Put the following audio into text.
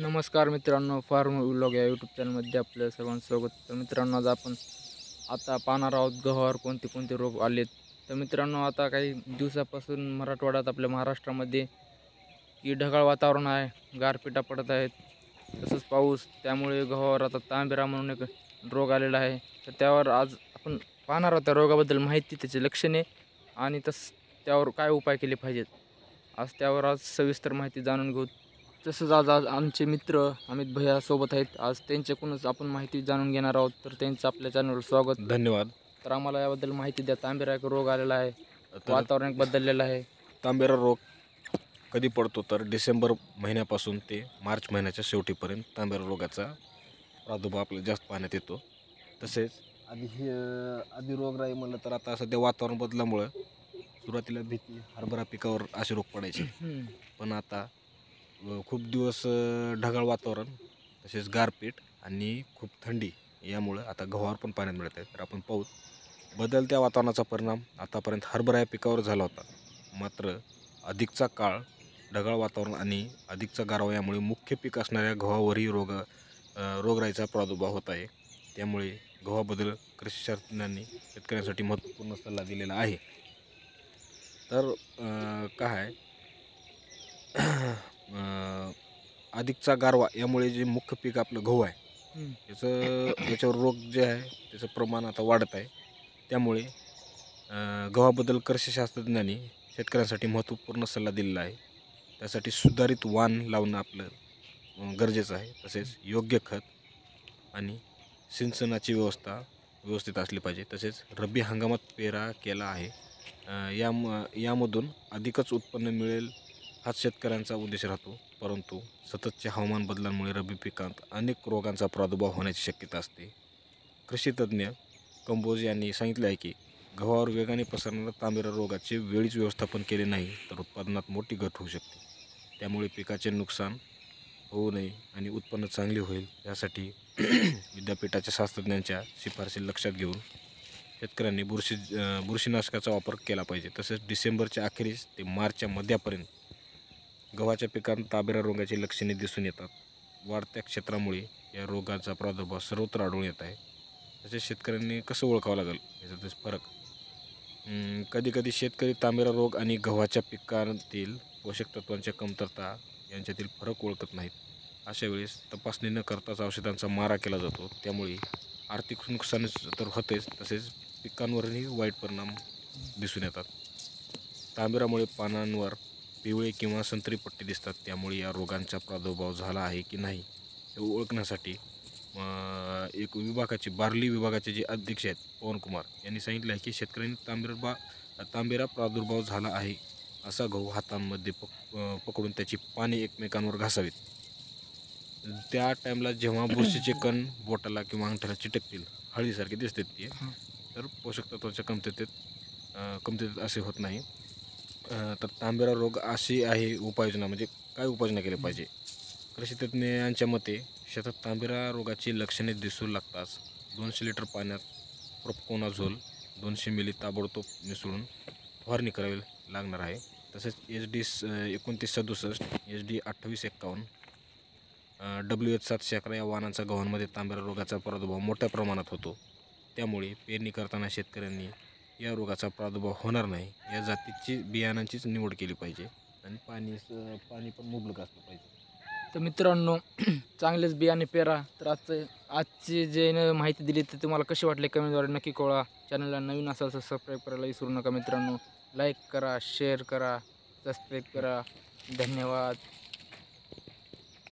नमस्कार मित्रांनो form vlog या यूट्यूब चॅनलमध्ये आपल्या सर्वांचं स्वागत तर मित्रांनो आज आपण आता पाहणार आहोत गव्हावर कोणते कोणते रोग आलेत तर मित्रांनो आता काही दिवसापासून मराठवाड्यात आपल्या महाराष्ट्रामध्ये की ढगाळ वातावरण आहे गारपिटा पडत आहेत तसंच पाऊस त्यामुळे गव्हावर आता तांबेरा म्हणून एक रोग आलेला आहे तर त्यावर आज आपण पाहणार आहोत त्या रोगाबद्दल माहिती त्याची लक्षणे आणि तस त्यावर काय उपाय केले पाहिजेत आज त्यावर आज सविस्तर माहिती जाणून घेऊ तसंच आज आज आमचे मित्र अमित भैया सोबत आहेत आज त्यांच्याकडूनच आपण माहिती जाणून घेणार आहोत तर त्यांचं आपल्या चॅनलवर स्वागत धन्यवाद तर आम्हाला याबद्दल माहिती द्या एक रोग आलेला आहे तर- वातावरण बदललेलं आहे तांबेरा रोग कधी पडतो तर डिसेंबर महिन्यापासून ते मार्च महिन्याच्या शेवटीपर्यंत तांबेरा रोगाचा प्रादुर्भाव आपल्याला जास्त पाहण्यात येतो तसेच आधी हे आधी रोगराई म्हणलं तर आता सध्या वातावरण बदलामुळं सुरुवातीला भीती हरभरा पिकावर असे रोग पडायचे पण आता खूप दिवस ढगाळ वातावरण तसेच गारपीट आणि खूप थंडी यामुळं आता गव्हावर पण पाण्यात मिळत आहे तर आपण पाहू बदलत्या वातावरणाचा परिणाम आतापर्यंत हरभरा या पिकावर झाला होता मात्र अधिकचा काळ ढगाळ वातावरण आणि अधिकचा गारवा यामुळे मुख्य पीक असणाऱ्या गव्हावरही रोग रोगराईचा प्रादुर्भाव होत आहे त्यामुळे गव्हाबद्दल कृषी शास्त्रज्ञांनी शेतकऱ्यांसाठी महत्त्वपूर्ण सल्ला दिलेला आहे तर काय अधिकचा गारवा यामुळे जे मुख्य पीक आपलं गहू आहे त्याचं त्याच्यावर रोग जे आहे त्याचं प्रमाण आता वाढत आहे त्यामुळे गव्हाबद्दल कृषीशास्त्रज्ञांनी शेतकऱ्यांसाठी महत्त्वपूर्ण सल्ला दिलेला आहे त्यासाठी सुधारित वाण लावणं आपलं गरजेचं आहे तसेच योग्य खत आणि सिंचनाची व्यवस्था व्यवस्थित असली पाहिजे तसेच रब्बी हंगामात पेरा केला आहे या यामधून अधिकच उत्पन्न मिळेल हाच शेतकऱ्यांचा उद्देश राहतो परंतु सततच्या हवामान बदलांमुळे रब्बी पिकांत अनेक रोगांचा प्रादुर्भाव होण्याची शक्यता असते कृषी तज्ज्ञ कंबोज यांनी सांगितले आहे की गव्हावर वेगाने पसरणाऱ्या तांबेरा रोगाचे वेळीच व्यवस्थापन केले नाही तर उत्पादनात मोठी घट होऊ शकते त्यामुळे पिकाचे नुकसान होऊ नये आणि उत्पन्न चांगले होईल यासाठी विद्यापीठाच्या शास्त्रज्ञांच्या शिफारशी लक्षात घेऊन शेतकऱ्यांनी बुरशी बुरशीनाशकाचा वापर केला पाहिजे तसेच डिसेंबरच्या अखेरीस ते मार्चच्या मध्यापर्यंत गव्हाच्या पिकांत ताबेरा रोगाची लक्षणे दिसून येतात वाढत्या क्षेत्रामुळे या रोगाचा प्रादुर्भाव सर्वत्र आढळून येत आहे तसेच शेतकऱ्यांनी कसं ओळखावं लागेल याच्यातच फरक कधीकधी शेतकरी तांबेरा रोग आणि गव्हाच्या पिकांतील पोषक तत्वांच्या कमतरता यांच्यातील फरक ओळखत नाहीत अशा वेळेस तपासणी न करताच औषधांचा मारा केला जातो त्यामुळे आर्थिक नुकसान तर होतेच तसेच पिकांवरही वाईट परिणाम दिसून येतात तांबेरामुळे पानांवर पिवळे किंवा संत्री पट्टी दिसतात त्यामुळे या रोगांचा प्रादुर्भाव झाला आहे की नाही हे ओळखण्यासाठी एक विभागाचे बारली विभागाचे जे अध्यक्ष आहेत पवनकुमार यांनी सांगितलं आहे की शेतकऱ्यांनी तांबेरबा तांबेरा प्रादुर्भाव झाला आहे असा गहू हातांमध्ये पक पकडून त्याची पाने एकमेकांवर घासावीत त्या टाईमला जेव्हा बुरशीचे कण बोटाला किंवा अंगठ्याला चिटकतील हळदीसारखे दिसतात ते तर पोषक तत्वाच्या कमतरतेत कमतरतेत असे होत नाही तर तांबेरा रोग अशी आहे उपाययोजना म्हणजे काय उपाययोजना केली पाहिजे कृषी तज्ज्ञांच्या मते शेतात तांबेरा रोगाची लक्षणे दिसू लागताच दोनशे लिटर पाण्यात प्रोपकोनाझोल दोनशे मिली ताबडतोब मिसळून फवारणी करावी लागणार आहे तसेच एच डी स एकोणतीस सदुसष्ट एच डी अठ्ठावीस एक्कावन्न डब्ल्यू एच सातशे अकरा या वाहनांचा गव्हांमध्ये तांबेरा रोगाचा प्रादुर्भाव मोठ्या प्रमाणात होतो त्यामुळे पेरणी करताना शेतकऱ्यांनी या रोगाचा प्रादुर्भाव होणार नाही या जातीची बियाणांचीच निवड केली पाहिजे आणि पाणी पाणी पण मुबलक असलं पाहिजे तर मित्रांनो चांगलेच बियाणे पेरा तर आजचं आजची जे न माहिती दिली ते तुम्हाला कशी वाटली कमेंटद्वारे नक्की कळा चॅनलला नवीन असाल तर सबस्क्राईब करायला विसरू नका मित्रांनो लाईक करा शेअर करा सबस्क्राईब करा धन्यवाद